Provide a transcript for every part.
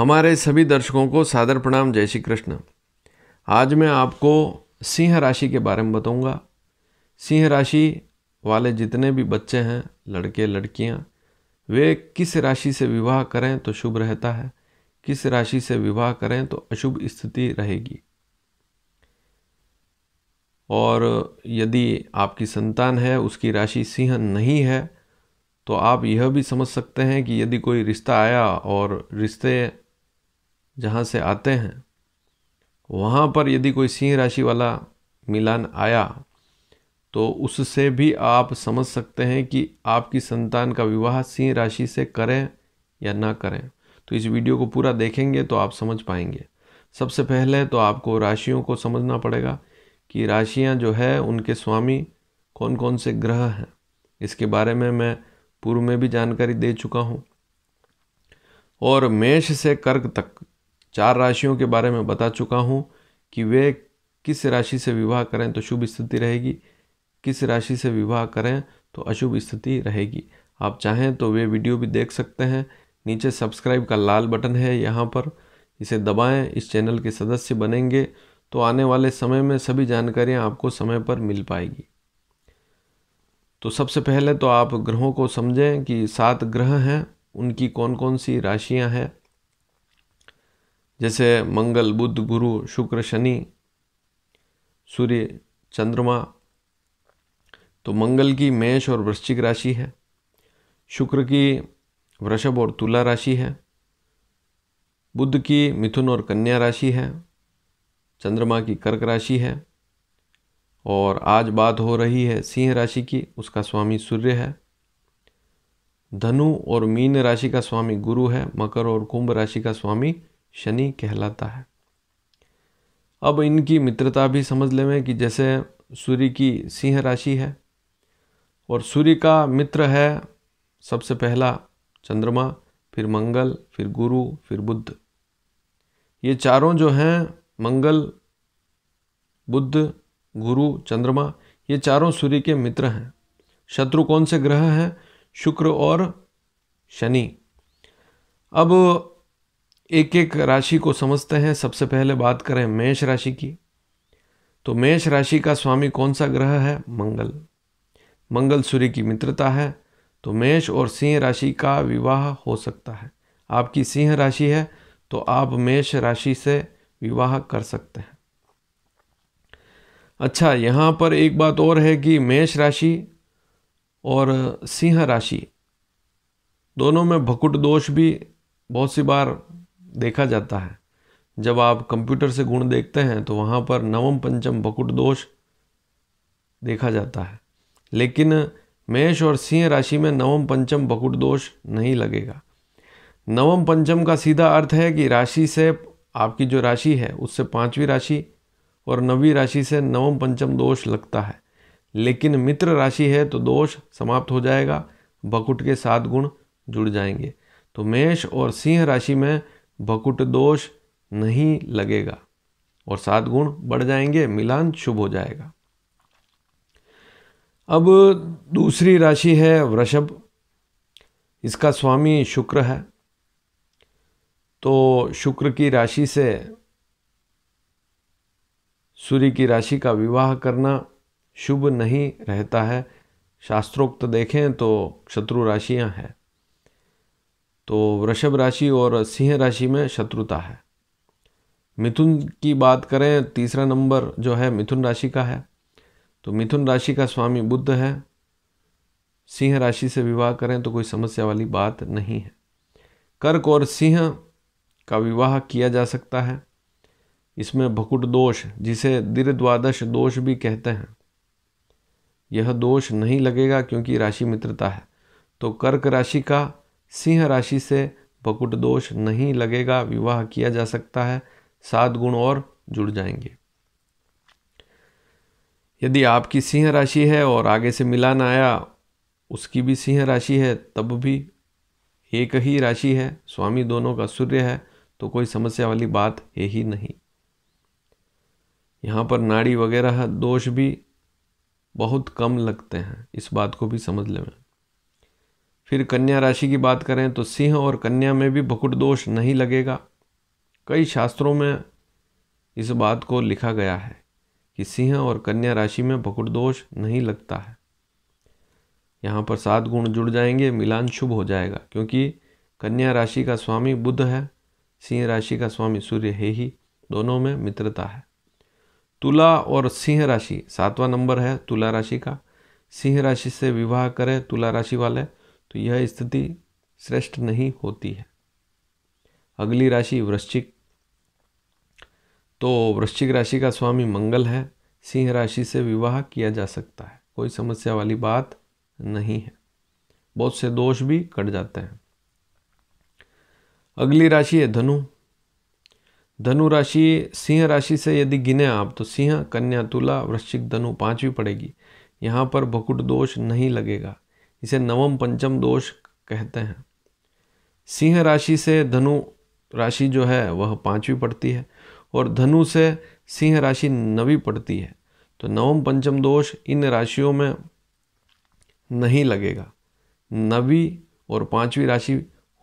हमारे सभी दर्शकों को सादर प्रणाम जय श्री कृष्ण आज मैं आपको सिंह राशि के बारे में बताऊंगा सिंह राशि वाले जितने भी बच्चे हैं लड़के लड़कियां वे किस राशि से विवाह करें तो शुभ रहता है किस राशि से विवाह करें तो अशुभ स्थिति रहेगी और यदि आपकी संतान है उसकी राशि सिंह नहीं है तो आप यह भी समझ सकते हैं कि यदि कोई रिश्ता आया और रिश्ते जहाँ से आते हैं वहाँ पर यदि कोई सिंह राशि वाला मिलान आया तो उससे भी आप समझ सकते हैं कि आपकी संतान का विवाह सिंह राशि से करें या ना करें तो इस वीडियो को पूरा देखेंगे तो आप समझ पाएंगे सबसे पहले तो आपको राशियों को समझना पड़ेगा कि राशियां जो है उनके स्वामी कौन कौन से ग्रह हैं इसके बारे में मैं पूर्व में भी जानकारी दे चुका हूँ और मेष से कर्क तक चार राशियों के बारे में बता चुका हूँ कि वे किस राशि से विवाह करें तो शुभ स्थिति रहेगी किस राशि से विवाह करें तो अशुभ स्थिति रहेगी आप चाहें तो वे वीडियो भी देख सकते हैं नीचे सब्सक्राइब का लाल बटन है यहाँ पर इसे दबाएं इस चैनल के सदस्य बनेंगे तो आने वाले समय में सभी जानकारियाँ आपको समय पर मिल पाएगी तो सबसे पहले तो आप ग्रहों को समझें कि सात ग्रह हैं उनकी कौन कौन सी राशियाँ हैं जैसे मंगल बुध गुरु शुक्र शनि सूर्य चंद्रमा तो मंगल की मेष और वृश्चिक राशि है शुक्र की वृषभ और तुला राशि है बुध की मिथुन और कन्या राशि है चंद्रमा की कर्क राशि है और आज बात हो रही है सिंह राशि की उसका स्वामी सूर्य है धनु और मीन राशि का स्वामी गुरु है मकर और कुंभ राशि का स्वामी शनि कहलाता है अब इनकी मित्रता भी समझ ले कि जैसे सूर्य की सिंह राशि है और सूर्य का मित्र है सबसे पहला चंद्रमा फिर मंगल फिर गुरु फिर बुद्ध ये चारों जो हैं मंगल बुद्ध गुरु चंद्रमा ये चारों सूर्य के मित्र हैं शत्रु कौन से ग्रह हैं शुक्र और शनि अब एक एक राशि को समझते हैं सबसे पहले बात करें मेष राशि की तो मेष राशि का स्वामी कौन सा ग्रह है मंगल मंगल सूर्य की मित्रता है तो मेष और सिंह राशि का विवाह हो सकता है आपकी सिंह राशि है तो आप मेष राशि से विवाह कर सकते हैं अच्छा यहाँ पर एक बात और है कि मेष राशि और सिंह राशि दोनों में भकुट दोष भी बहुत सी बार देखा जाता है जब आप कंप्यूटर से गुण देखते हैं तो वहाँ पर नवम पंचम बकुट दोष देखा जाता है लेकिन मेष और सिंह राशि में नवम पंचम बकुट दोष नहीं लगेगा नवम पंचम का सीधा अर्थ है कि राशि से आपकी जो राशि है उससे पांचवीं राशि और नवी राशि से नवम पंचम दोष लगता है लेकिन मित्र राशि है तो दोष समाप्त हो जाएगा बकुट के सात गुण जुड़ जाएंगे तो मेष और सिंह राशि में भकुट दोष नहीं लगेगा और सात गुण बढ़ जाएंगे मिलान शुभ हो जाएगा अब दूसरी राशि है वृषभ इसका स्वामी शुक्र है तो शुक्र की राशि से सूर्य की राशि का विवाह करना शुभ नहीं रहता है शास्त्रोक्त देखें तो शत्रु राशियां हैं तो वृषभ राशि और सिंह राशि में शत्रुता है मिथुन की बात करें तीसरा नंबर जो है मिथुन राशि का है तो मिथुन राशि का स्वामी बुद्ध है सिंह राशि से विवाह करें तो कोई समस्या वाली बात नहीं है कर्क और सिंह का विवाह किया जा सकता है इसमें भकुट दोष जिसे दीर्घ द्वादश दोष भी कहते हैं यह दोष नहीं लगेगा क्योंकि राशि मित्रता है तो कर्क राशि का सिंह राशि से बकुट दोष नहीं लगेगा विवाह किया जा सकता है सात गुण और जुड़ जाएंगे यदि आपकी सिंह राशि है और आगे से मिलान आया उसकी भी सिंह राशि है तब भी एक ही राशि है स्वामी दोनों का सूर्य है तो कोई समस्या वाली बात है ही नहीं यहाँ पर नाड़ी वगैरह दोष भी बहुत कम लगते हैं इस बात को भी समझ लें फिर कन्या राशि की बात करें तो सिंह और कन्या में भी भकुट दोष नहीं लगेगा कई शास्त्रों में इस बात को लिखा गया है कि सिंह और कन्या राशि में भकुट दोष नहीं लगता है यहाँ पर सात गुण जुड़ जाएंगे मिलान शुभ हो जाएगा क्योंकि कन्या राशि का स्वामी बुद्ध है सिंह राशि का स्वामी सूर्य है ही दोनों में मित्रता है तुला और सिंह राशि सातवां नंबर है तुला राशि का सिंह राशि से विवाह करें तुला राशि वाले तो यह स्थिति श्रेष्ठ नहीं होती है अगली राशि वृश्चिक तो वृश्चिक राशि का स्वामी मंगल है सिंह राशि से विवाह किया जा सकता है कोई समस्या वाली बात नहीं है बहुत से दोष भी कट जाते हैं अगली राशि है धनु धनु राशि सिंह राशि से यदि गिने आप तो सिंह कन्या तुला वृश्चिक धनु पांचवी पड़ेगी यहाँ पर भकुट दोष नहीं लगेगा इसे नवम पंचम दोष कहते हैं सिंह राशि से धनु राशि जो है वह पांचवी पड़ती है और धनु से सिंह राशि नवी पड़ती है तो नवम पंचम दोष इन राशियों में नहीं लगेगा नवी और पांचवी राशि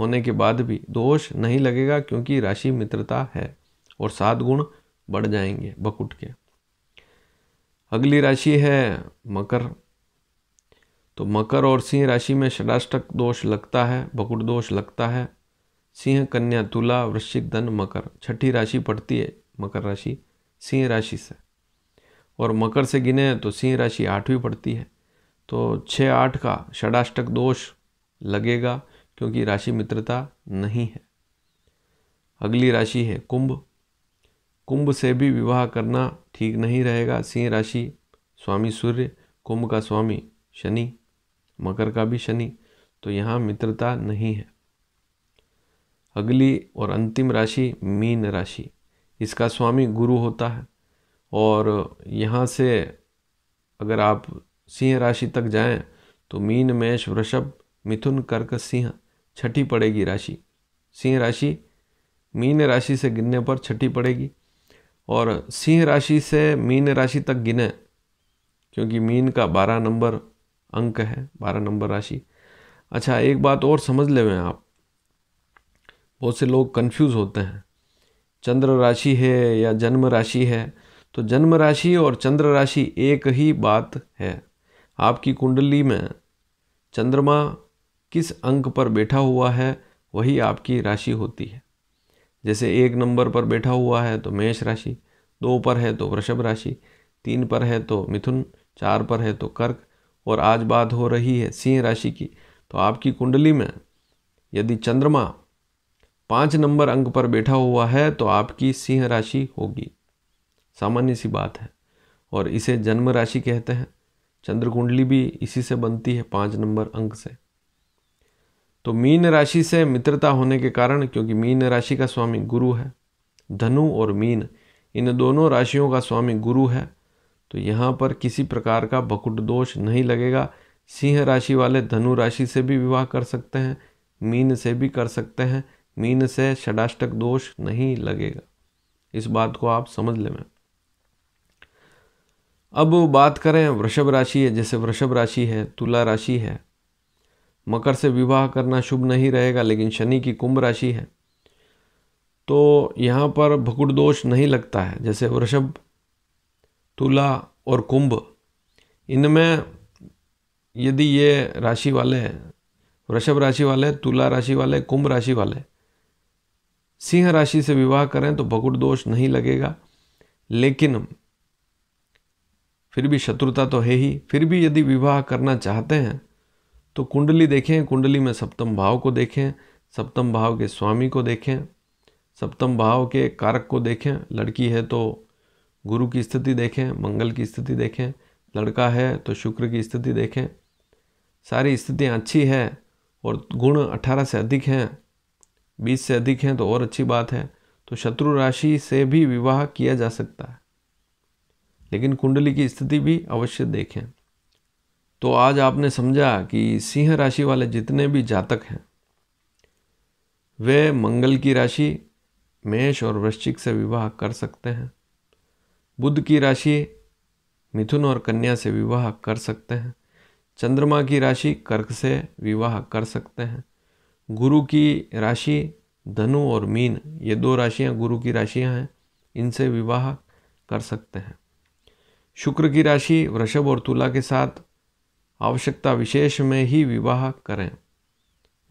होने के बाद भी दोष नहीं लगेगा क्योंकि राशि मित्रता है और सात गुण बढ़ जाएंगे बकुट के अगली राशि है मकर तो मकर और सिंह राशि में षडाष्टक दोष लगता है भकुट दोष लगता है सिंह कन्या तुला वृश्चिक धन मकर छठी राशि पड़ती है मकर राशि सिंह राशि से और मकर से गिने तो सिंह राशि आठवीं पड़ती है तो छः आठ का षडाष्टक दोष लगेगा क्योंकि राशि मित्रता नहीं है अगली राशि है कुंभ कुंभ से भी विवाह करना ठीक नहीं रहेगा सिंह राशि स्वामी सूर्य कुंभ का स्वामी शनि मकर का भी शनि तो यहाँ मित्रता नहीं है अगली और अंतिम राशि मीन राशि इसका स्वामी गुरु होता है और यहाँ से अगर आप सिंह राशि तक जाएं तो मीन मेष वृषभ मिथुन कर्क सिंह छठी पड़ेगी राशि सिंह राशि मीन राशि से गिनने पर छठी पड़ेगी और सिंह राशि से मीन राशि तक गिने क्योंकि मीन का बारह नंबर अंक है बारह नंबर राशि अच्छा एक बात और समझ ले आप बहुत से लोग कंफ्यूज होते हैं चंद्र राशि है या जन्म राशि है तो जन्म राशि और चंद्र राशि एक ही बात है आपकी कुंडली में चंद्रमा किस अंक पर बैठा हुआ है वही आपकी राशि होती है जैसे एक नंबर पर बैठा हुआ है तो मेष राशि दो पर है तो वृषभ राशि तीन पर है तो मिथुन चार पर है तो कर्क और आज बात हो रही है सिंह राशि की तो आपकी कुंडली में यदि चंद्रमा पाँच नंबर अंक पर बैठा हुआ है तो आपकी सिंह राशि होगी सामान्य सी बात है और इसे जन्म राशि कहते हैं चंद्र कुंडली भी इसी से बनती है पाँच नंबर अंक से तो मीन राशि से मित्रता होने के कारण क्योंकि मीन राशि का स्वामी गुरु है धनु और मीन इन दोनों राशियों का स्वामी गुरु है तो यहाँ पर किसी प्रकार का बकुट दोष नहीं लगेगा सिंह राशि वाले धनु राशि से भी विवाह कर सकते हैं मीन से भी कर सकते हैं मीन से षडाष्टक दोष नहीं लगेगा इस बात को आप समझ लें अब बात करें वृषभ राशि है जैसे वृषभ राशि है तुला राशि है मकर से विवाह करना शुभ नहीं रहेगा लेकिन शनि की कुंभ राशि है तो यहाँ पर भकुट दोष नहीं लगता है जैसे वृषभ तुला और कुंभ इनमें यदि ये राशि वाले वृषभ राशि वाले तुला राशि वाले कुंभ राशि वाले सिंह राशि से विवाह करें तो भगुट दोष नहीं लगेगा लेकिन फिर भी शत्रुता तो है ही फिर भी यदि विवाह करना चाहते हैं तो कुंडली देखें कुंडली में सप्तम भाव को देखें सप्तम भाव के स्वामी को देखें सप्तम भाव के कारक को देखें लड़की है तो गुरु की स्थिति देखें मंगल की स्थिति देखें लड़का है तो शुक्र की स्थिति देखें सारी स्थितियाँ अच्छी है और गुण अठारह से अधिक हैं बीस से अधिक हैं तो और अच्छी बात है तो शत्रु राशि से भी विवाह किया जा सकता है लेकिन कुंडली की स्थिति भी अवश्य देखें तो आज आपने समझा कि सिंह राशि वाले जितने भी जातक हैं वे मंगल की राशि मेष और वृश्चिक से विवाह कर सकते हैं बुद्ध की राशि मिथुन और कन्या से विवाह कर सकते हैं चंद्रमा की राशि कर्क से विवाह कर सकते हैं गुरु की राशि धनु और मीन ये दो राशियां गुरु की राशियां हैं इनसे विवाह कर सकते हैं शुक्र की राशि वृषभ और तुला के साथ आवश्यकता विशेष में ही विवाह करें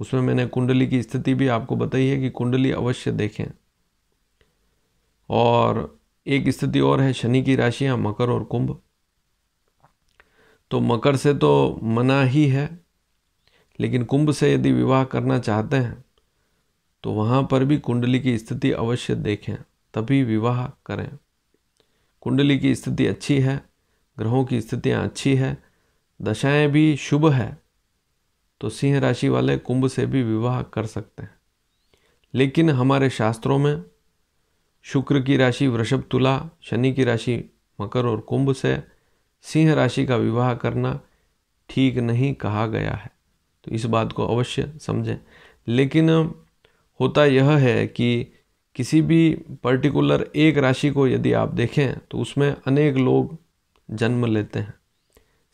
उसमें मैंने कुंडली की स्थिति भी आपको बताई है कि कुंडली अवश्य देखें और एक स्थिति और है शनि की राशियाँ मकर और कुंभ तो मकर से तो मना ही है लेकिन कुंभ से यदि विवाह करना चाहते हैं तो वहाँ पर भी कुंडली की स्थिति अवश्य देखें तभी विवाह करें कुंडली की स्थिति अच्छी है ग्रहों की स्थितियाँ अच्छी है दशाएं भी शुभ है तो सिंह राशि वाले कुंभ से भी विवाह कर सकते हैं लेकिन हमारे शास्त्रों में शुक्र की राशि वृषभ तुला शनि की राशि मकर और कुंभ से सिंह राशि का विवाह करना ठीक नहीं कहा गया है तो इस बात को अवश्य समझें लेकिन होता यह है कि किसी भी पर्टिकुलर एक राशि को यदि आप देखें तो उसमें अनेक लोग जन्म लेते हैं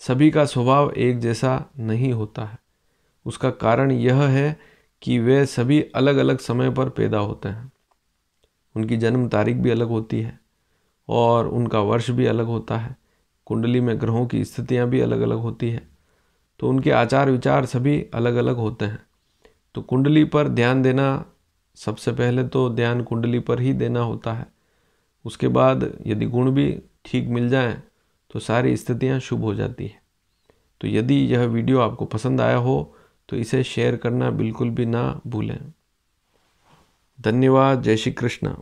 सभी का स्वभाव एक जैसा नहीं होता है उसका कारण यह है कि वे सभी अलग अलग समय पर पैदा होते हैं उनकी जन्म तारीख भी अलग होती है और उनका वर्ष भी अलग होता है कुंडली में ग्रहों की स्थितियाँ भी अलग अलग होती हैं तो उनके आचार विचार सभी अलग अलग होते हैं तो कुंडली पर ध्यान देना सबसे पहले तो ध्यान कुंडली पर ही देना होता है उसके बाद यदि गुण भी ठीक मिल जाएं तो सारी स्थितियां शुभ हो जाती हैं तो यदि यह वीडियो आपको पसंद आया हो तो इसे शेयर करना बिल्कुल भी ना भूलें धन्यवाद जय श्री कृष्ण